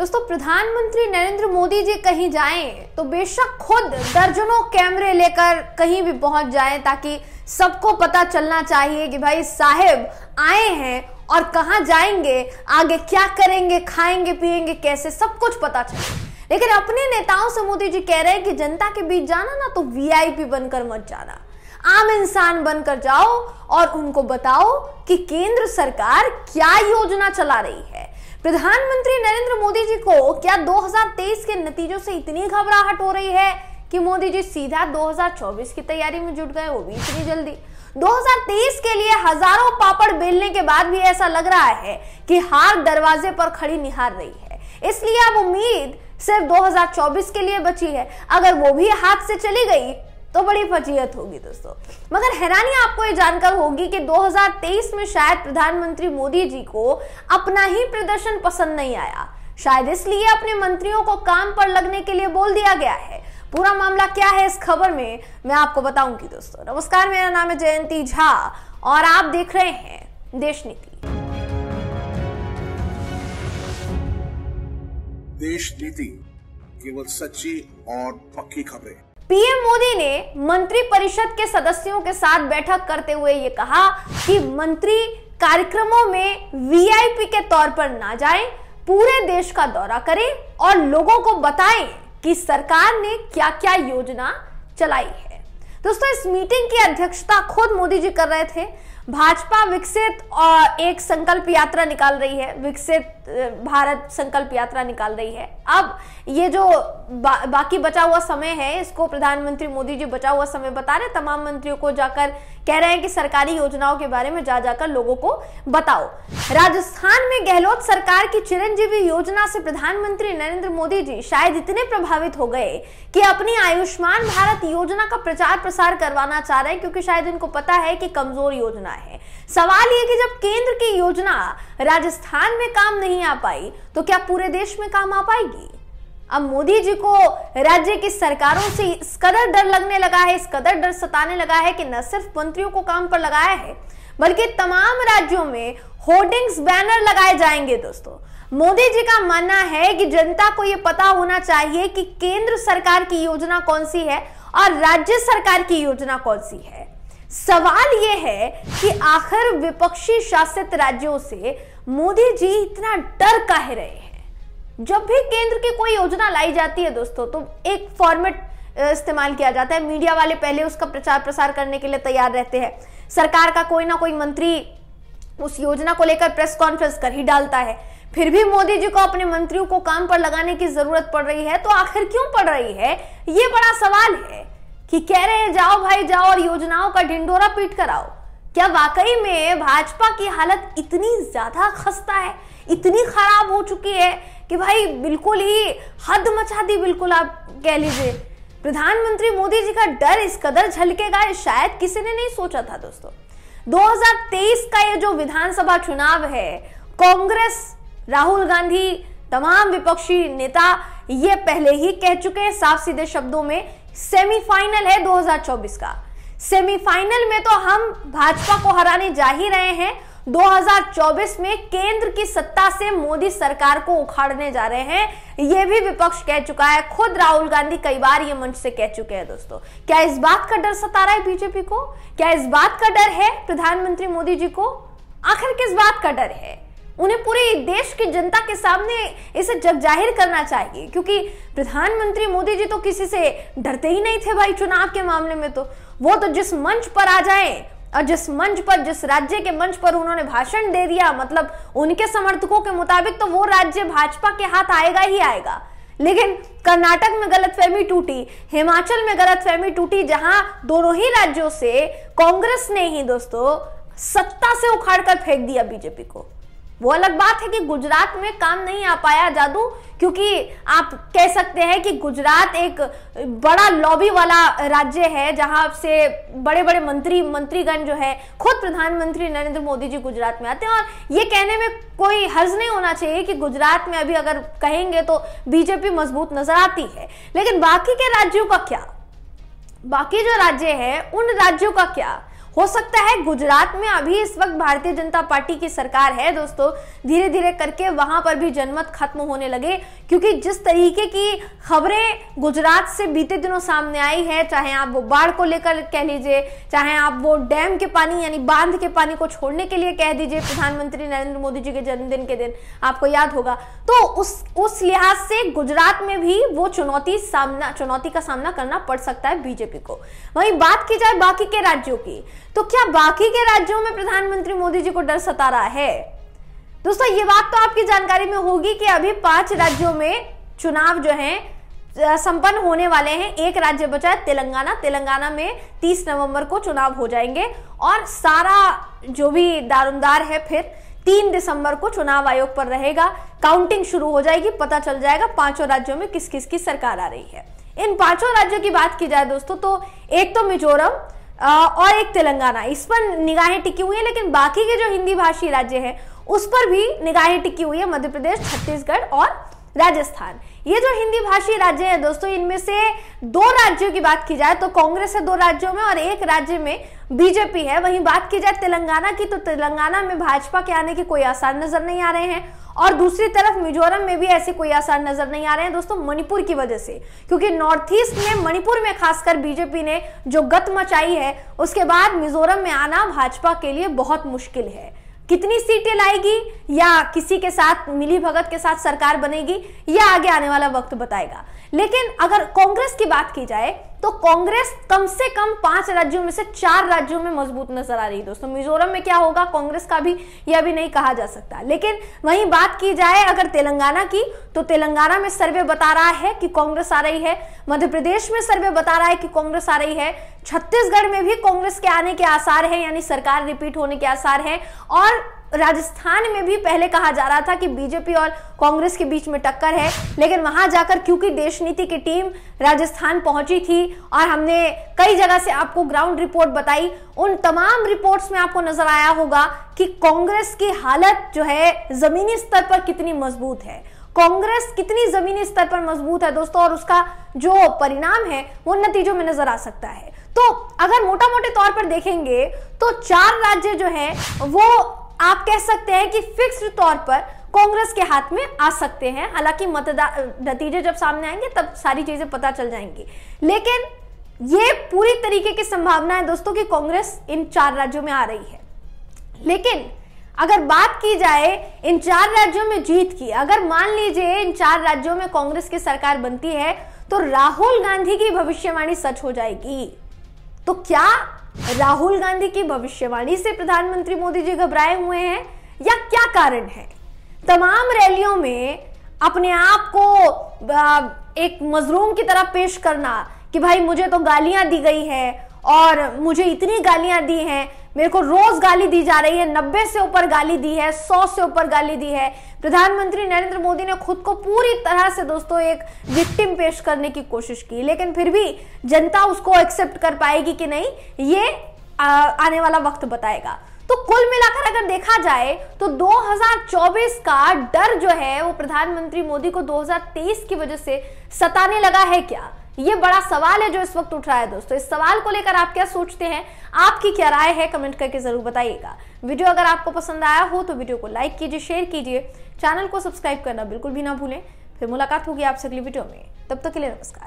दोस्तों प्रधानमंत्री नरेंद्र मोदी जी कहीं जाएं तो बेशक खुद दर्जनों कैमरे लेकर कहीं भी पहुंच जाएं ताकि सबको पता चलना चाहिए कि भाई साहेब आए हैं और कहाँ जाएंगे आगे क्या करेंगे खाएंगे पिएंगे कैसे सब कुछ पता चले लेकिन अपने नेताओं से मोदी जी कह रहे हैं कि जनता के बीच जाना ना तो वीआईपी बनकर मत जाना आम इंसान बनकर जाओ और उनको बताओ कि केंद्र सरकार क्या योजना चला रही है प्रधानमंत्री नरेंद्र मोदी जी को क्या 2023 के नतीजों से इतनी घबराहट हो रही है कि मोदी जी सीधा 2024 की तैयारी में जुट गए वो भी इतनी जल्दी 2023 के लिए हजारों पापड़ बेलने के बाद भी ऐसा लग रहा है कि हार दरवाजे पर खड़ी निहार रही है इसलिए अब उम्मीद सिर्फ 2024 के लिए बची है अगर वो भी हाथ से चली गई तो बड़ी फजीहत होगी दोस्तों मगर हैरानी आपको ये जानकर होगी कि 2023 में शायद प्रधानमंत्री मोदी जी को अपना ही प्रदर्शन पसंद नहीं आया शायद इसलिए अपने मंत्रियों को काम पर लगने के लिए बोल दिया गया है पूरा मामला क्या है इस खबर में मैं आपको बताऊंगी दोस्तों नमस्कार मेरा नाम है जयंती झा और आप देख रहे हैं देश नीति देश नीति केवल सच्ची और पक्की खबरें पीएम मोदी ने मंत्री परिषद के सदस्यों के साथ बैठक करते हुए ये कहा कि मंत्री कार्यक्रमों में वीआईपी के तौर पर ना जाएं, पूरे देश का दौरा करें और लोगों को बताएं कि सरकार ने क्या-क्या योजना चलाई है दोस्तों इस मीटिंग की अध्यक्षता खुद मोदी जी कर रहे थे भाजपा विकसित और एक संकल्प यात्रा निकाल रही है विकसित भारत संकल्प यात्रा निकाल रही है अब ये जो बा, बाकी बचा हुआ समय है इसको प्रधानमंत्री मोदी जी बचा हुआ समय बता रहे तमाम मंत्रियों को जाकर कह रहे हैं कि सरकारी योजनाओं के बारे में जा जाकर लोगों को बताओ राजस्थान में गहलोत सरकार की चिरंजीवी योजना से प्रधानमंत्री नरेंद्र मोदी जी शायद इतने प्रभावित हो गए कि अपनी आयुष्मान भारत योजना का प्रचार प्रसार करवाना चाह रहे हैं क्योंकि शायद इनको पता है कि कमजोर योजना है सवाल ये कि जब केंद्र की योजना राजस्थान में काम नहीं आ पाई तो क्या पूरे देश में काम आ पाएगी अब मोदी जी को राज्य की सरकारों से इस कदर डर लगने लगा है इस कदर डर सताने लगा है कि न सिर्फ मंत्रियों को काम पर लगाया है बल्कि तमाम राज्यों में होर्डिंग्स बैनर लगाए जाएंगे दोस्तों मोदी जी का मानना है कि जनता को यह पता होना चाहिए कि केंद्र सरकार की योजना कौन सी है और राज्य सरकार की योजना कौन सी है सवाल यह है कि आखिर विपक्षी शासित राज्यों से मोदी जी इतना डर कह रहे हैं जब भी केंद्र की कोई योजना लाई जाती है दोस्तों तो एक फॉर्मेट इस्तेमाल किया जाता है मीडिया वाले पहले उसका प्रचार प्रसार करने के लिए तैयार रहते हैं सरकार का कोई ना कोई मंत्री उस योजना को लेकर प्रेस कॉन्फ्रेंस कर ही डालता है फिर भी मोदी जी को अपने मंत्रियों को काम पर लगाने की जरूरत पड़ रही है तो आखिर क्यों पड़ रही है ये बड़ा सवाल है कि कह रहे हैं जाओ भाई जाओ और योजनाओं का ढिंडोरा पीट कर आओ क्या वाकई में भाजपा की हालत इतनी ज्यादा खस्ता है इतनी खराब हो चुकी है कि भाई बिल्कुल ही हद मचा दी बिल्कुल आप कह लीजिए प्रधानमंत्री मोदी जी का डर इस कदर झलकेगा शायद किसी ने नहीं सोचा था दोस्तों 2023 का ये जो विधानसभा चुनाव है कांग्रेस राहुल गांधी तमाम विपक्षी नेता ये पहले ही कह चुके हैं साफ सीधे शब्दों में सेमीफाइनल है 2024 का सेमीफाइनल में तो हम भाजपा को हराने जा ही रहे हैं 2024 में केंद्र की सत्ता से मोदी सरकार को उखाड़ने जा रहे हैं यह भी विपक्ष कह चुका है खुद राहुल गांधी कई बार ये मंच से कह चुके हैं दोस्तों क्या इस बात का डर सता रहा है बीजेपी को क्या इस बात का डर है प्रधानमंत्री मोदी जी को आखिर किस बात का डर है उन्हें पूरे देश की जनता के सामने इसे जग जाहिर करना चाहिए क्योंकि प्रधानमंत्री मोदी जी तो किसी से डरते ही नहीं थे भाई चुनाव के मामले में तो वो तो जिस मंच पर आ जाए और जिस मंच पर जिस राज्य के मंच पर उन्होंने भाषण दे दिया मतलब उनके समर्थकों के मुताबिक तो वो राज्य भाजपा के हाथ आएगा ही आएगा लेकिन कर्नाटक में गलतफहमी टूटी हिमाचल में गलतफहमी टूटी जहां दोनों ही राज्यों से कांग्रेस ने ही दोस्तों सत्ता से उखाड़ कर फेंक दिया बीजेपी को वो अलग बात है कि गुजरात में काम नहीं आ पाया जादू क्योंकि आप कह सकते हैं कि गुजरात एक बड़ा लॉबी वाला राज्य है जहां से बड़े बड़े मंत्री मंत्रीगण जो है खुद प्रधानमंत्री नरेंद्र मोदी जी गुजरात में आते हैं और ये कहने में कोई हर्ज नहीं होना चाहिए कि गुजरात में अभी अगर कहेंगे तो बीजेपी मजबूत नजर आती है लेकिन बाकी के राज्यों का क्या बाकी जो राज्य है उन राज्यों का क्या हो सकता है गुजरात में अभी इस वक्त भारतीय जनता पार्टी की सरकार है दोस्तों धीरे धीरे करके वहां पर भी जनमत खत्म होने लगे क्योंकि जिस तरीके की खबरें गुजरात से बीते दिनों सामने आई है चाहे आप वो बाढ़ को लेकर कह लीजिए चाहे आप वो डैम के पानी यानी बांध के पानी को छोड़ने के लिए कह दीजिए प्रधानमंत्री नरेंद्र मोदी जी के जन्मदिन के दिन आपको याद होगा तो उस उस लिहाज से गुजरात में भी वो चुनौती सामना चुनौती का सामना करना पड़ सकता है बीजेपी को वहीं बात की जाए बाकी के राज्यों की तो क्या बाकी के राज्यों में प्रधानमंत्री मोदी जी को डर सता रहा है दोस्तों ये बात तो आपकी जानकारी में होगी कि अभी पांच राज्यों में चुनाव जो है संपन्न होने वाले हैं एक राज्य बचा है तेलंगाना तेलंगाना में 30 नवंबर को चुनाव हो जाएंगे और सारा जो भी दारोमदार है फिर तीन दिसंबर को चुनाव आयोग पर रहेगा काउंटिंग शुरू हो जाएगी पता चल जाएगा पांचों राज्यों में किस किस की सरकार आ रही है इन पांचों राज्यों की बात की जाए दोस्तों तो एक तो मिजोरम और एक तेलंगाना इस पर निगाहें टिकी हुई है लेकिन बाकी के जो हिंदी भाषी राज्य हैं उस पर भी निगाहें टिकी हुई है मध्य प्रदेश छत्तीसगढ़ और राजस्थान ये जो हिंदी भाषी राज्य है दोस्तों इनमें से दो राज्यों की बात की जाए तो कांग्रेस है दो राज्यों में और एक राज्य में बीजेपी है वहीं बात की जाए तेलंगाना की तो तेलंगाना में भाजपा के आने के कोई आसार नजर नहीं आ रहे हैं और दूसरी तरफ मिजोरम में भी ऐसे कोई आसार नजर नहीं आ रहे हैं दोस्तों मणिपुर की वजह से क्योंकि नॉर्थ ईस्ट में मणिपुर में खासकर बीजेपी ने जो गत मचाई है उसके बाद मिजोरम में आना भाजपा के लिए बहुत मुश्किल है कितनी सीटें लाएगी या किसी के साथ मिली भगत के साथ सरकार बनेगी यह आगे आने वाला वक्त बताएगा लेकिन अगर कांग्रेस की बात की जाए तो कांग्रेस कम से कम पांच राज्यों में से चार राज्यों में मजबूत नजर आ रही है दोस्तों मिजोरम में क्या होगा कांग्रेस का भी यह भी नहीं कहा जा सकता लेकिन वहीं बात की जाए अगर तेलंगाना की तो तेलंगाना में सर्वे बता रहा है कि कांग्रेस आ रही है मध्य प्रदेश में सर्वे बता रहा है कि कांग्रेस आ रही है छत्तीसगढ़ में भी कांग्रेस के आने के आसार है यानी सरकार रिपीट होने के आसार है और राजस्थान में भी पहले कहा जा रहा था कि बीजेपी और कांग्रेस के बीच में टक्कर है लेकिन वहां जाकर क्योंकि देश नीति की टीम राजस्थान पहुंची थी और हमने कई जगह से आपको ग्राउंड रिपोर्ट बताई उन तमाम रिपोर्ट्स में आपको नजर आया होगा कि कांग्रेस की हालत जो है जमीनी स्तर पर कितनी मजबूत है कांग्रेस कितनी जमीनी स्तर पर मजबूत है दोस्तों और उसका जो परिणाम है वो नतीजों में नजर आ सकता है तो अगर मोटा मोटे तौर पर देखेंगे तो चार राज्य जो है वो आप कह सकते हैं कि फिक्स तौर पर कांग्रेस के हाथ में आ सकते हैं हालांकि मतदान नतीजे जब सामने आएंगे तब सारी चीजें पता चल जाएंगी लेकिन ये पूरी तरीके की संभावना है दोस्तों कि कांग्रेस इन चार राज्यों में आ रही है लेकिन अगर बात की जाए इन चार राज्यों में जीत की अगर मान लीजिए इन चार राज्यों में कांग्रेस की सरकार बनती है तो राहुल गांधी की भविष्यवाणी सच हो जाएगी तो क्या राहुल गांधी की भविष्यवाणी से प्रधानमंत्री मोदी जी घबराए हुए हैं या क्या कारण है तमाम रैलियों में अपने आप को एक मजरूम की तरह पेश करना कि भाई मुझे तो गालियां दी गई है और मुझे इतनी गालियां दी हैं मेरे को रोज गाली दी जा रही है नब्बे से ऊपर गाली दी है सौ से ऊपर गाली दी है प्रधानमंत्री नरेंद्र मोदी ने खुद को पूरी तरह से दोस्तों एक विक्टिम पेश करने की कोशिश की लेकिन फिर भी जनता उसको एक्सेप्ट कर पाएगी कि नहीं ये आने वाला वक्त बताएगा तो कुल मिलाकर अगर देखा जाए तो 2024 का डर जो है वो प्रधानमंत्री मोदी को 2023 की वजह से सताने लगा है क्या ये बड़ा सवाल है जो इस वक्त उठ रहा है दोस्तों इस सवाल को लेकर आप क्या सोचते हैं आपकी क्या राय है कमेंट करके जरूर बताइएगा वीडियो अगर आपको पसंद आया हो तो वीडियो को लाइक कीजिए शेयर कीजिए चैनल को सब्सक्राइब करना बिल्कुल भी ना भूलें फिर मुलाकात होगी आपसे अगली वीडियो में तब तक के लिए नमस्कार